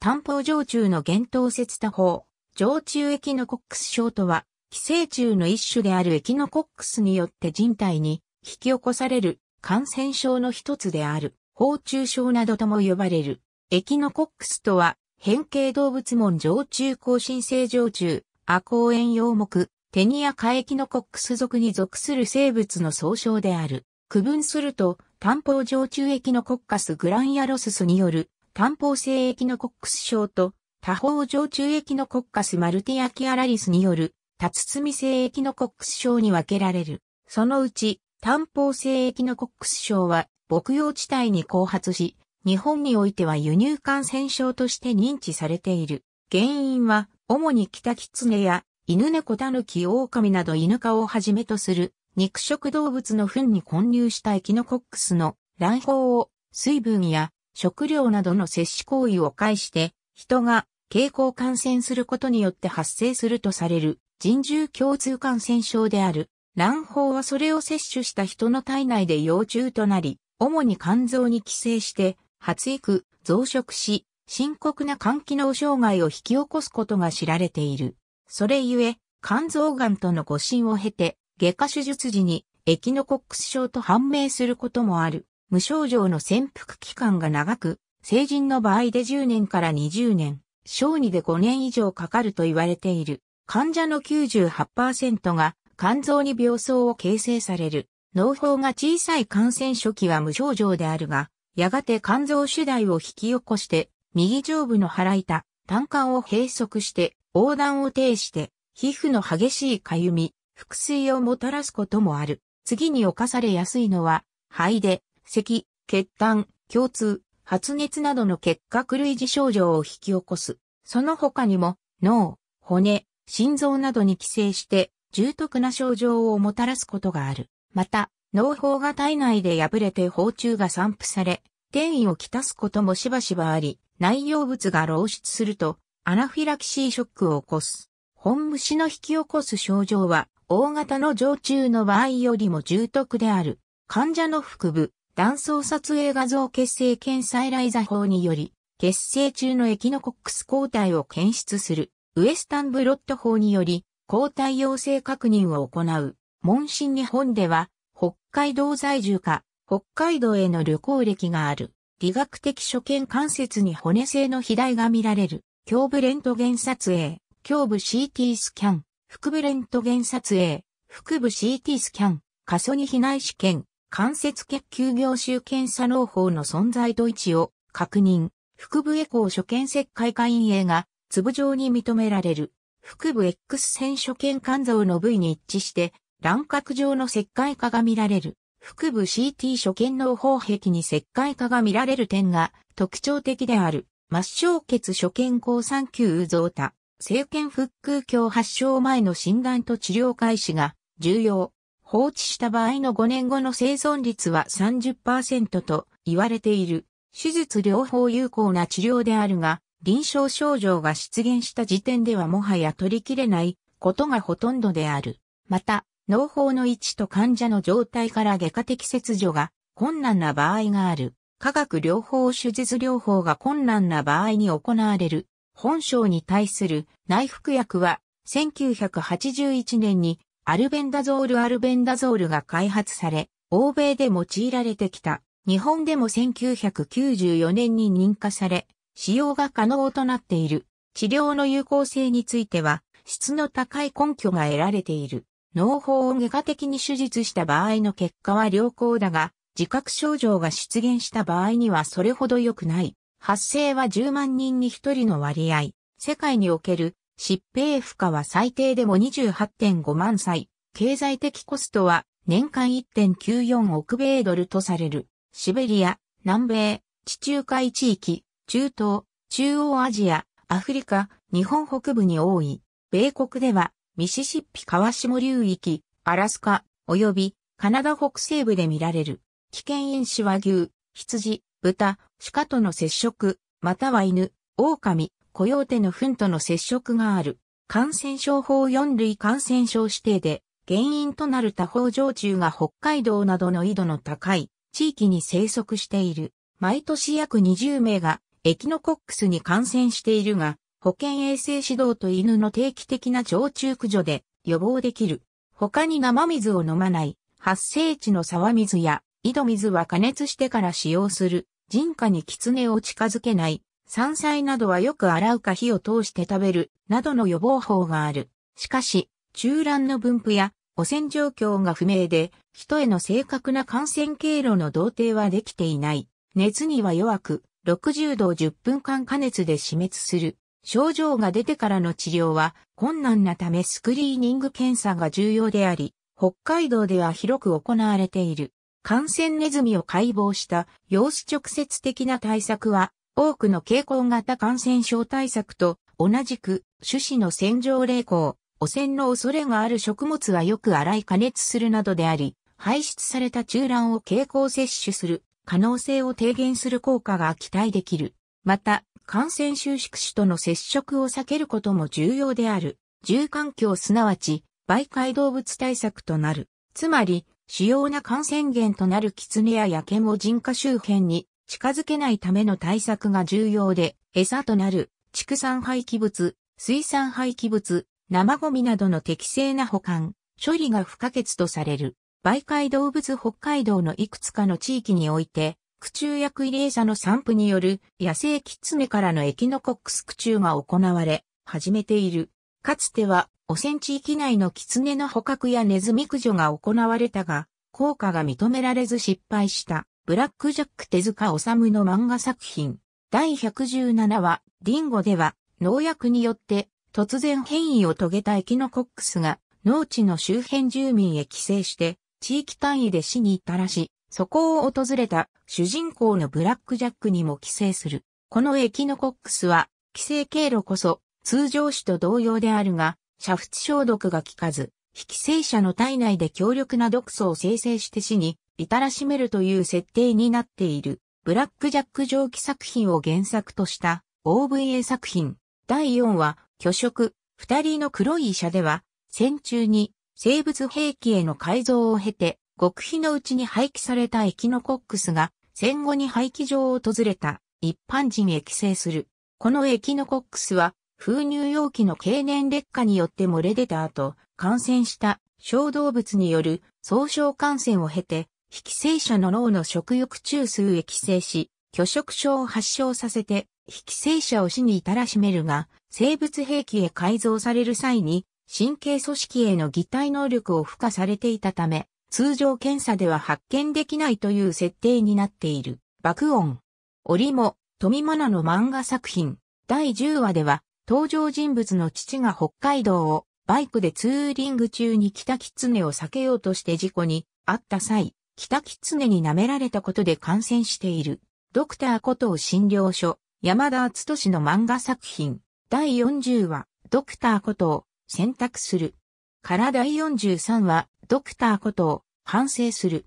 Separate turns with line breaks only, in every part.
単方常中の厳冬節多法、常中エキノコックス症とは、寄生虫の一種であるエキノコックスによって人体に引き起こされる感染症の一つである、放虫症などとも呼ばれる。エキノコックスとは、変形動物門常中更新性常中、亜公園葉目、テニアカエキノコックス属に属する生物の総称である。区分すると、単方常中エキノコッカスグランヤロススによる単方性液のコックス症と多方常駐液のコッカスマルティアキアラリスによる多包性液のコックス症に分けられる。そのうち単方性液のコックス症は牧羊地帯に後発し、日本においては輸入感染症として認知されている。原因は主にキタキツネや犬猫タヌキ狼など犬科をはじめとする肉食動物の糞に混入したエキノコックスの卵胞を水分や食料などの摂取行為を介して、人が経口感染することによって発生するとされる人獣共通感染症である。卵胞はそれを摂取した人の体内で幼虫となり、主に肝臓に寄生して、発育、増殖し、深刻な肝機能障害を引き起こすことが知られている。それゆえ、肝臓癌との誤診を経て、外科手術時にエキノコックス症と判明することもある。無症状の潜伏期間が長く、成人の場合で10年から20年、小児で5年以上かかると言われている。患者の98%が肝臓に病巣を形成される。脳胞が小さい感染初期は無症状であるが、やがて肝臓主題を引き起こして、右上部の腹板、胆管を閉塞して、横断を呈して、皮膚の激しいかゆみ、腹水をもたらすこともある。次に侵されやすいのは、肺で、咳、血痰、共通、発熱などの結核類似症状を引き起こす。その他にも、脳、骨、心臓などに寄生して、重篤な症状をもたらすことがある。また、脳胞が体内で破れて包虫が散布され、転移をきたすこともしばしばあり、内容物が漏出すると、アナフィラキシーショックを起こす。本虫の引き起こす症状は、大型の常駐の場合よりも重篤である。患者の腹部、断層撮影画像結成検査ライザ法により、結成中のエキノコックス抗体を検出する、ウエスタンブロット法により、抗体陽性確認を行う。問診日本では、北海道在住か、北海道への旅行歴がある。理学的所見関節に骨性の肥大が見られる。胸部レントゲン撮影、胸部 CT スキャン、腹部レントゲン撮影、腹部 CT スキャン、過疎に避難試験、関節血球業集検査農法の存在と位置を確認。腹部エコー所見石灰化陰影が粒状に認められる。腹部 X 線所見肝臓の部位に一致して卵殻状の石灰化が見られる。腹部 CT 所見脳胞壁に石灰化が見られる点が特徴的である。末梢血所見抗酸球増多。生検腹腔鏡発症前の診断と治療開始が重要。放置した場合の5年後の生存率は30%と言われている。手術療法有効な治療であるが、臨床症状が出現した時点ではもはや取り切れないことがほとんどである。また、脳法の位置と患者の状態から外科的切除が困難な場合がある。科学療法手術療法が困難な場合に行われる。本性に対する内服薬は1981年にアルベンダゾールアルベンダゾールが開発され、欧米で用いられてきた。日本でも1994年に認可され、使用が可能となっている。治療の有効性については、質の高い根拠が得られている。脳胞を外科的に手術した場合の結果は良好だが、自覚症状が出現した場合にはそれほど良くない。発生は10万人に1人の割合。世界における疾病負荷は最低でも28.5万歳。経済的コストは年間1.94億米ドルとされる。シベリア、南米、地中海地域、中東、中央アジア、アフリカ、日本北部に多い。米国では、ミシシッピ川下流域、アラスカ、及びカナダ北西部で見られる。危険因子は牛、羊、豚、鹿との接触、または犬、狼、コヨーテの糞との接触がある。感染症法4類感染症指定で、原因となる多方常虫が北海道などの緯度の高い地域に生息している。毎年約20名がエキノコックスに感染しているが、保健衛生指導と犬の定期的な常駐駆除で予防できる。他に生水を飲まない発生地の沢水や井戸水は加熱してから使用する。人家に狐を近づけない山菜などはよく洗うか火を通して食べる、などの予防法がある。しかし、中卵の分布や汚染状況が不明で、人への正確な感染経路の同定はできていない。熱には弱く、60度10分間加熱で死滅する。症状が出てからの治療は困難なためスクリーニング検査が重要であり、北海道では広く行われている。感染ネズミを解剖した様子直接的な対策は多くの傾向型感染症対策と同じく種子の洗浄冷凍、汚染の恐れがある食物はよく洗い加熱するなどであり、排出された中卵を経口摂取する可能性を低減する効果が期待できる。また、感染収縮種との接触を避けることも重要である。住環境すなわち、媒介動物対策となる。つまり、主要な感染源となる狐や野犬を人化周辺に近づけないための対策が重要で、餌となる畜産廃棄物、水産廃棄物、生ゴミなどの適正な保管、処理が不可欠とされる。媒介動物北海道のいくつかの地域において、駆虫薬入れ餌の散布による野生キツネからのエキノコックス駆虫が行われ、始めている。かつては、汚染地域内のキツネの捕獲やネズミ駆除が行われたが、効果が認められず失敗した。ブラックジャック手塚治虫の漫画作品。第117話、リンゴでは、農薬によって突然変異を遂げたエキノコックスが農地の周辺住民へ寄生して地域単位で死に至らし、そこを訪れた主人公のブラックジャックにも寄生する。このエキノコックスは寄生経路こそ通常種と同様であるが、煮沸消毒が効かず、非寄生者の体内で強力な毒素を生成して死に至らしめるという設定になっている、ブラックジャック蒸気作品を原作とした OVA 作品。第4話、巨食、二人の黒い医者では、戦中に生物兵器への改造を経て、極秘のうちに廃棄されたエキノコックスが、戦後に廃棄場を訪れた一般人へ寄生する。このエキノコックスは、封入容器の経年劣化によって漏れ出た後、感染した小動物による総傷感染を経て、非寄生者の脳の食欲中枢へ寄生し、拒食症を発症させて、非寄生者を死に至らしめるが、生物兵器へ改造される際に、神経組織への擬態能力を付加されていたため、通常検査では発見できないという設定になっている。爆音。折も、富物の漫画作品、第10話では、登場人物の父が北海道をバイクでツーリング中に北狐を避けようとして事故に遭った際、北ネに舐められたことで感染している、ドクターこと診療所、山田敦俊の漫画作品、第40話、ドクターことを選択する。から第43話、ドクターことを反省する。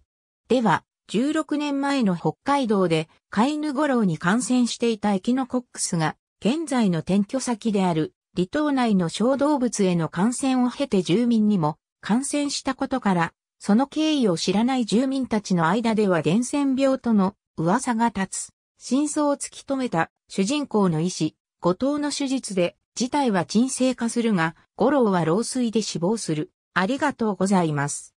では、16年前の北海道で飼い犬五郎に感染していたエキノコックスが、現在の転居先である離島内の小動物への感染を経て住民にも感染したことから、その経緯を知らない住民たちの間では伝染病との噂が立つ。真相を突き止めた主人公の医師、後藤の手術で事態は沈静化するが、五郎は老衰で死亡する。ありがとうございます。